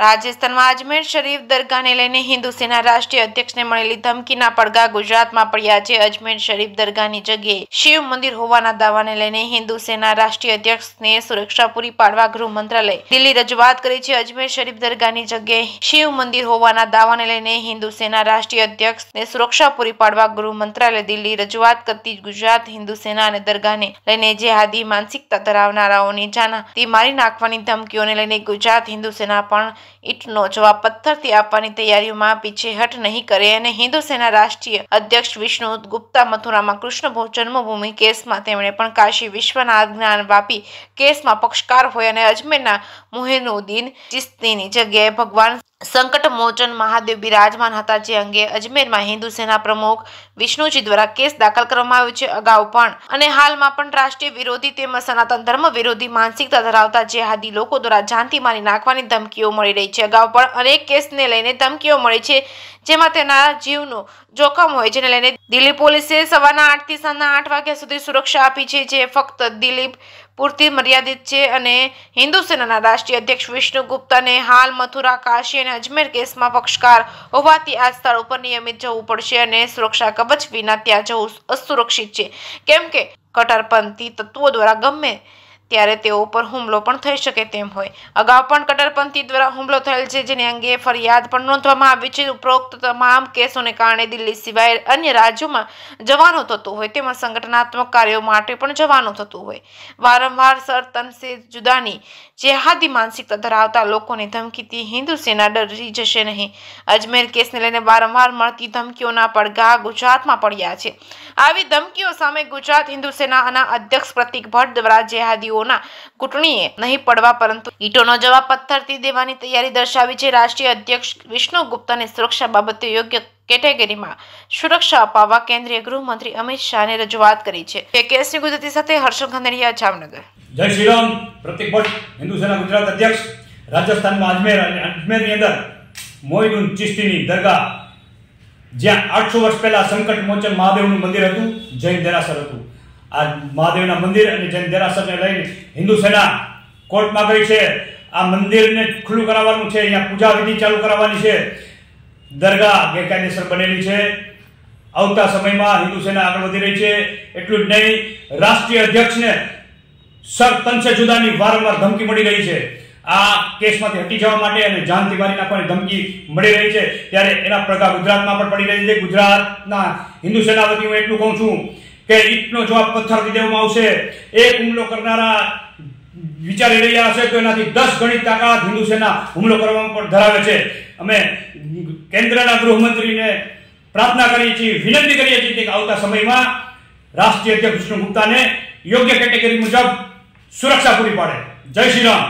રાજસ્થાનમાં અજમેર શરીફ દરગાહને લઈને હિન્દુ સેના રાષ્ટ્રીય અધ્યક્ષને મળેલી ધમકીના પડઘા ગુજરાતમાં પડ્યા છે અજમેર શરીફ દરગાહની જગ્યાએ શિવ મંદિર હોવાના દાવાને લઈને હિન્દુ સેના રાષ્ટ્રીય અધ્યક્ષને સુરક્ષા પૂરી પાડવા ગૃહ મંત્રાલય દિલ્હી રજૂઆત કરી છે અજમેર શરીફ દરગાહની જગ્યાએ શિવ મંદિર હોવાના દાવાને લઈને હિન્દુ સેના રાષ્ટ્રીય અધ્યક્ષને સુરક્ષા પૂરી પાડવા ગૃહ મંત્રાલય દિલ્હી રજૂઆત કરતી ગુજરાત હિન્દુ સેના અને દરગાહને લઈને જેહાદી માનસિકતા ધરાવનારાઓની જાનહાથી મારી નાખવાની ધમકીઓને લઈને ગુજરાત હિન્દુ સેના પણ ઈંટનો જવાબ પથ્થરથી આપવાની તૈયારીઓમાં પીછેહટ નહીં કરે અને હિન્દુ સેના રાષ્ટ્રીય અધ્યક્ષ વિષ્ણુ ગુપ્તા મથુરામાં કૃષ્ણ જન્મભૂમિ કેસમાં તેમણે પણ કાશી વિશ્વના જ્ઞાન વાપી કેસમાં પક્ષકાર હોય અને અજમેરના મુહેનુદ્દીન ચિસ્તીની જગ્યાએ ભગવાન સંકટ મોચન મહાદેવ બિરાજમાન હતા જે અંગે અજમેરમાં હિન્દુ સેના પ્રમુખ વિષ્ણુજી દ્વારા કેસ દાખલ કરવામાં આવ્યો છે અગાઉ પણ અને હાલમાં પણ રાષ્ટ્રીય વિરોધી તેમજ સનાતન ધર્મ વિરોધી માનસિકતા ધરાવતા જેહાદી લોકો દ્વારા જાનથી મારી નાખવાની ધમકીઓ મળી રહી છે અગાઉ પણ અનેક કેસને લઈને ધમકીઓ મળી છે જેમાં તેના જીવનું જોખમ હોય જેને લઈને દિલ્હી પોલીસે સવારના આઠથી સાંજના આઠ વાગ્યા સુધી સુરક્ષા આપી છે જે ફક્ત દિલીપ પૂરતી મર્યાદિત છે અને હિન્દુ સેનાના રાષ્ટ્રીય અધ્યક્ષ વિષ્ણુ ગુપ્તાને હાલ મથુરા કાશી અને અને અજમેર કેસમાં પક્ષકાર હોવાથી આ સ્થળ ઉપર નિયમિત જવું પડશે અને સુરક્ષા કવચ વિના ત્યાં જવું અસુરક્ષિત છે કેમ કે કટ્ટરપંથી તત્વો દ્વારા ગમે ત્યારે તેઓ ઉપર હુમલો પણ થઈ શકે તેમ હોય અગાઉ પણ કટ્ટરપંથી દ્વારા હુમલો થયેલ છે જેની અંગે ફરિયાદ પણ નોંધવામાં આવી છે ઉપરોક્ત તમામ કેસોને કારણે દિલ્હી સિવાય અન્ય રાજ્યોમાં જવાનું થતું હોય તેમાં સંગઠનાત્મક કાર્યો માટે પણ જવાનું થતું હોય વારંવાર સર તનસેજ જુદાની જેહાદી માનસિકતા ધરાવતા લોકોને ધમકીથી હિન્દુ સેના ડરી જશે નહીં અજમેર કેસને લઈને વારંવાર મળતી ધમકીઓના પડઘા ગુજરાતમાં પડ્યા છે આવી ધમકીઓ સામે ગુજરાત હિન્દુ સેનાના અધ્યક્ષ પ્રતિક ભટ્ટ દ્વારા જેહાદીઓ વ્યક્તિઓના ઘૂંટણીએ નહીં પડવા પરંતુ ઈટોનો જવાબ પથ્થરથી દેવાની તૈયારી દર્શાવી છે રાષ્ટ્રીય અધ્યક્ષ વિષ્ણુ ગુપ્તાને સુરક્ષા બાબતે યોગ્ય કેટેગરીમાં સુરક્ષા અપાવવા કેન્દ્રીય ગૃહમંત્રી અમિત શાહને રજૂઆત કરી છે કે કેસની ગુજરાતી સાથે હર્ષલ ખંડેરિયા જામનગર જય શ્રી રામ પ્રતિક ભટ્ટ હિન્દુ સેના ગુજરાત અધ્યક્ષ રાજસ્થાનમાં અજમેર અને અજમેરની અંદર મોઇનુન ચિશ્તીની દરગાહ જ્યાં આઠસો વર્ષ પહેલા સંકટ મોચન મહાદેવનું મંદિર હતું જૈન દેરાસર હતું આ મહાદેવના મંદિર અને જૈન દેરાસરને લઈને હિન્દુ સેના કોર્ટમાં ગઈ છે આ મંદિરને ખુલ્લું કરાવવાનું છે અહીંયા પૂજા વિધિ ચાલુ કરાવવાની છે દરગાહ ગેરકાયદેસર બનેલી છે આવતા સમયમાં હિન્દુ સેના આગળ વધી રહી છે એટલું જ નહીં રાષ્ટ્રીય અધ્યક્ષને સર તનસે જુદાની વારંવાર ધમકી મળી રહી છે આ કેસમાંથી હટી જવા માટે અને જાન તિવારી નાખવાની ધમકી મળી રહી છે ત્યારે એના પ્રગા ગુજરાતમાં પણ પડી રહી છે ગુજરાતના હિન્દુ સેના વતી હું એટલું કહું છું કે ઈટનો જવાબ પથ્થરથી દેવામાં આવશે એક હુમલો કરનારા વિચારી રહ્યા હશે તો એનાથી દસ ગણી તાકાત હિન્દુ સેના હુમલો કરવામાં પણ ધરાવે છે અમે કેન્દ્રના ગૃહમંત્રીને પ્રાર્થના કરીએ છીએ વિનંતી કરીએ છીએ કે આવતા સમયમાં રાષ્ટ્રીય અધ્યક્ષ વિષ્ણુ ગુપ્તાને યોગ્ય કેટેગરી મુજબ સુરક્ષા પૂરી પાડે જય શ્રી રામ